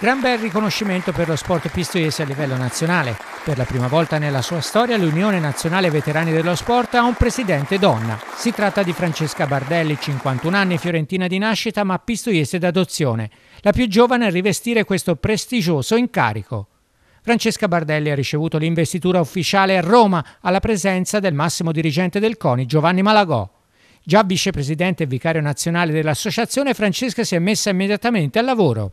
Gran bel riconoscimento per lo sport pistoiese a livello nazionale. Per la prima volta nella sua storia l'Unione Nazionale Veterani dello Sport ha un presidente donna. Si tratta di Francesca Bardelli, 51 anni, fiorentina di nascita ma pistoiese d'adozione, la più giovane a rivestire questo prestigioso incarico. Francesca Bardelli ha ricevuto l'investitura ufficiale a Roma alla presenza del massimo dirigente del CONI, Giovanni Malagò. Già vicepresidente e vicario nazionale dell'associazione, Francesca si è messa immediatamente al lavoro.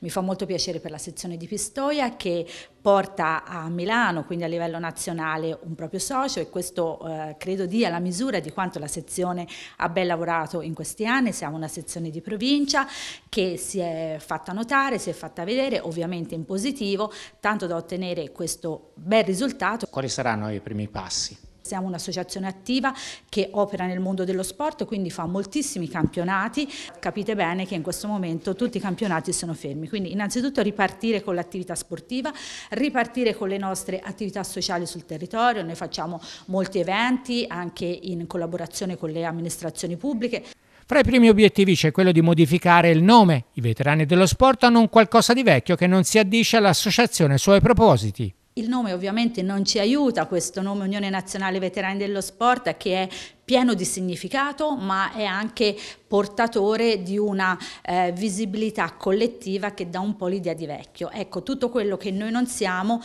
Mi fa molto piacere per la sezione di Pistoia che porta a Milano, quindi a livello nazionale, un proprio socio e questo eh, credo dia la misura di quanto la sezione ha ben lavorato in questi anni. Siamo una sezione di provincia che si è fatta notare, si è fatta vedere, ovviamente in positivo, tanto da ottenere questo bel risultato. Quali saranno i primi passi? siamo un'associazione attiva che opera nel mondo dello sport, quindi fa moltissimi campionati. Capite bene che in questo momento tutti i campionati sono fermi, quindi innanzitutto ripartire con l'attività sportiva, ripartire con le nostre attività sociali sul territorio, noi facciamo molti eventi anche in collaborazione con le amministrazioni pubbliche. Fra i primi obiettivi c'è quello di modificare il nome. I veterani dello sport hanno un qualcosa di vecchio che non si addisce all'associazione ai suoi propositi. Il nome ovviamente non ci aiuta, questo nome Unione Nazionale Veterani dello Sport che è pieno di significato ma è anche portatore di una eh, visibilità collettiva che dà un po' l'idea di vecchio. Ecco, tutto quello che noi non siamo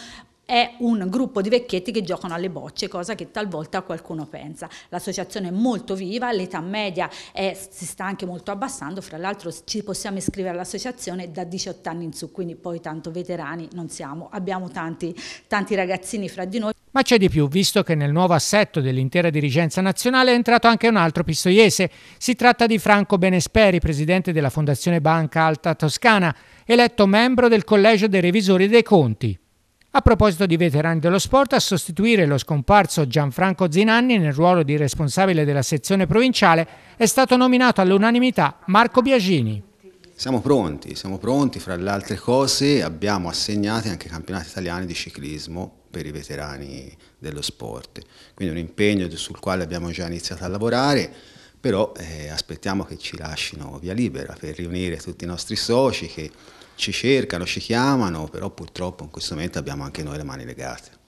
è un gruppo di vecchietti che giocano alle bocce, cosa che talvolta qualcuno pensa. L'associazione è molto viva, l'età media è, si sta anche molto abbassando, fra l'altro ci possiamo iscrivere all'associazione da 18 anni in su, quindi poi tanto veterani non siamo, abbiamo tanti, tanti ragazzini fra di noi. Ma c'è di più, visto che nel nuovo assetto dell'intera dirigenza nazionale è entrato anche un altro pistoiese. Si tratta di Franco Benesperi, presidente della Fondazione Banca Alta Toscana, eletto membro del Collegio dei Revisori dei Conti. A proposito di veterani dello sport, a sostituire lo scomparso Gianfranco Zinanni nel ruolo di responsabile della sezione provinciale è stato nominato all'unanimità Marco Biagini. Siamo pronti, siamo pronti, fra le altre cose abbiamo assegnato anche i campionati italiani di ciclismo per i veterani dello sport, quindi un impegno sul quale abbiamo già iniziato a lavorare, però eh, aspettiamo che ci lasciano via libera per riunire tutti i nostri soci che ci cercano, ci chiamano, però purtroppo in questo momento abbiamo anche noi le mani legate.